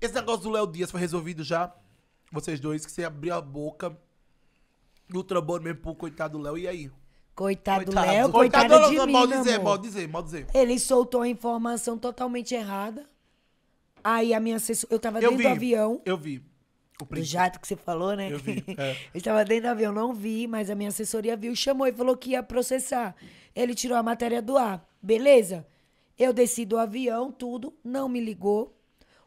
Esse negócio do Léo Dias foi resolvido já? Vocês dois, que você abriu a boca do trambolho mesmo pro coitado do Léo, e aí? Coitado, do Léo, coitado, de mim, mal dizer, amor. mal dizer, mal dizer. Ele soltou a informação totalmente errada. Aí a minha assessora, eu tava eu dentro vi, do avião. Eu vi. Do jato que você falou, né? Eu vi. É. eu tava dentro do avião, não vi, mas a minha assessoria viu, chamou e falou que ia processar. Ele tirou a matéria do ar. Beleza? Eu desci do avião, tudo, não me ligou.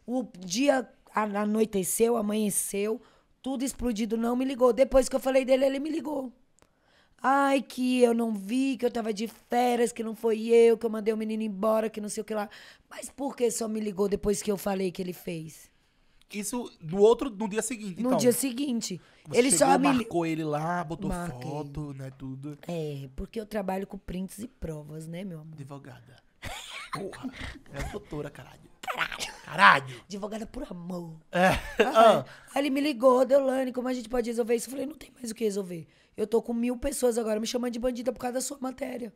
O dia anoiteceu, amanheceu, tudo explodido, não me ligou. Depois que eu falei dele, ele me ligou. Ai, que eu não vi, que eu tava de férias, que não foi eu, que eu mandei o menino embora, que não sei o que lá. Mas por que só me ligou depois que eu falei que ele fez? Isso no outro, no dia seguinte, No então. dia seguinte. Você ele chegou, só me marcou ele lá, botou Marquei. foto, né, tudo. É, porque eu trabalho com prints e provas, né, meu amor? Advogada. Porra, é doutora, caralho. Caralho. Caralho! Advogada por amor. É. Ah, ah. Aí ele me ligou, Deolane, como a gente pode resolver isso? Eu falei, não tem mais o que resolver. Eu tô com mil pessoas agora me chamando de bandida por causa da sua matéria.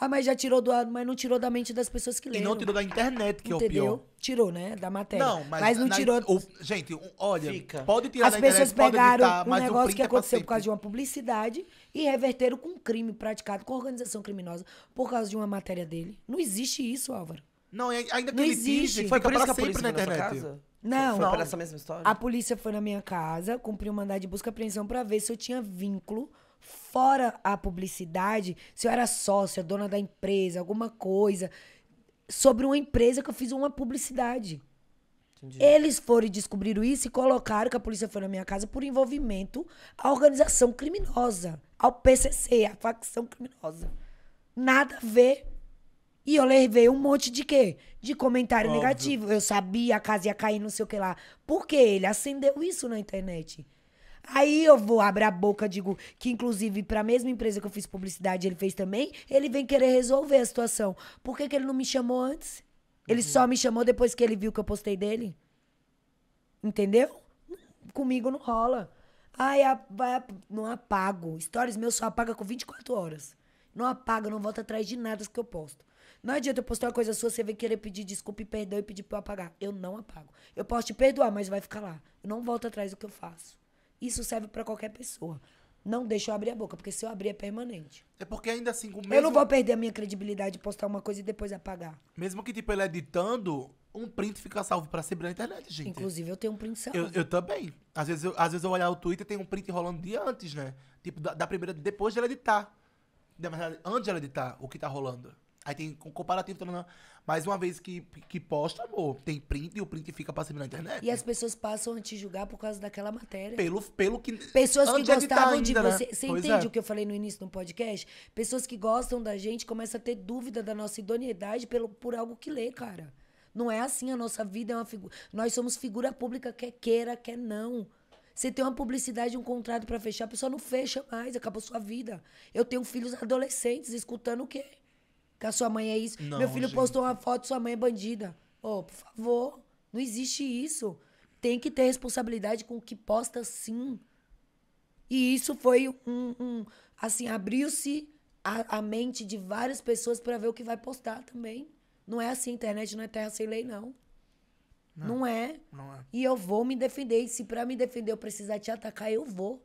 Ah, mas já tirou do ar, mas não tirou da mente das pessoas que leram. E não tirou da internet, que Entendeu? é o pior. Tirou, né? Da matéria. Não, mas, mas não na, tirou. O, gente, olha, Fica. pode tirar As da pessoas internet, pegaram editar, um negócio que aconteceu é por causa de uma publicidade e reverteram com um crime praticado com organização criminosa por causa de uma matéria dele. Não existe isso, Álvaro. Não, ainda que não ele existe. foi por isso que a polícia na foi internet. na sua casa? Não. Foi não. essa mesma história? A polícia foi na minha casa, cumpriu o mandado de busca e apreensão para ver se eu tinha vínculo fora a publicidade, se eu era sócia, dona da empresa, alguma coisa sobre uma empresa que eu fiz uma publicidade. Entendi. Eles foram e descobriram isso e colocaram que a polícia foi na minha casa por envolvimento à organização criminosa, ao PCC, à facção criminosa. Nada a ver. E eu levei um monte de quê? De comentário Óbvio. negativo. Eu sabia, a casa ia cair, não sei o que lá. Porque ele acendeu isso na internet. Aí eu vou abrir a boca, digo que inclusive para a mesma empresa que eu fiz publicidade, ele fez também, ele vem querer resolver a situação. Por que, que ele não me chamou antes? Ele uhum. só me chamou depois que ele viu que eu postei dele? Entendeu? Comigo não rola. Ai, a, a, não apago. Stories meus só apaga com 24 horas. Não apaga, não volta atrás de nada que eu posto. Não adianta eu postar uma coisa sua, você vem querer pedir desculpa e perdão e pedir pra eu apagar. Eu não apago. Eu posso te perdoar, mas vai ficar lá. Eu não volto atrás do que eu faço. Isso serve para qualquer pessoa. Não deixa eu abrir a boca, porque se eu abrir é permanente. É porque ainda assim, com mesmo... Eu não vou perder a minha credibilidade de postar uma coisa e depois apagar. Mesmo que, tipo, ele editando, um print fica salvo pra sempre na internet, gente. Inclusive, eu tenho um print salvo. Eu, eu também. Às vezes eu, às vezes eu olhar o Twitter tem um print rolando de antes, né? Tipo, da, da primeira, depois de ela editar na verdade, antes de ela editar o que tá rolando. Aí tem com comparativo, tá, tá, tá. uma vez que, que posta, amor, tem print e o print fica pra na internet. E as pessoas passam a te julgar por causa daquela matéria. Pelo, pelo que. Pessoas que gostavam de, ainda, de né? você. Né? Você pois entende é. o que eu falei no início do podcast? Pessoas que gostam da gente começam a ter dúvida da nossa idoneidade pelo, por algo que lê, cara. Não é assim, a nossa vida é uma figura. Nós somos figura pública, quer queira, quer não. Você tem uma publicidade, um contrato para fechar, a pessoa não fecha mais, acabou sua vida. Eu tenho filhos adolescentes escutando o quê? Que a sua mãe é isso. Não, Meu filho gente. postou uma foto, sua mãe é bandida. Ô, oh, por favor, não existe isso. Tem que ter responsabilidade com o que posta sim. E isso foi um. um assim, abriu-se a, a mente de várias pessoas para ver o que vai postar também. Não é assim, internet não é terra sem lei, não. Não, não, é. não é. E eu vou me defender. E se pra me defender eu precisar te atacar, eu vou.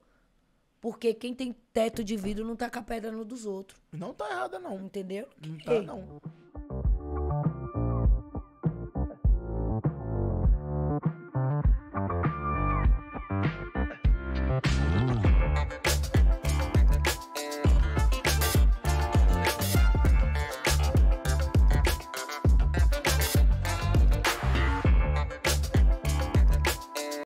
Porque quem tem teto de vidro não taca pedra no dos outros. Não tá errada, não. Entendeu? Não tá, Ei. não.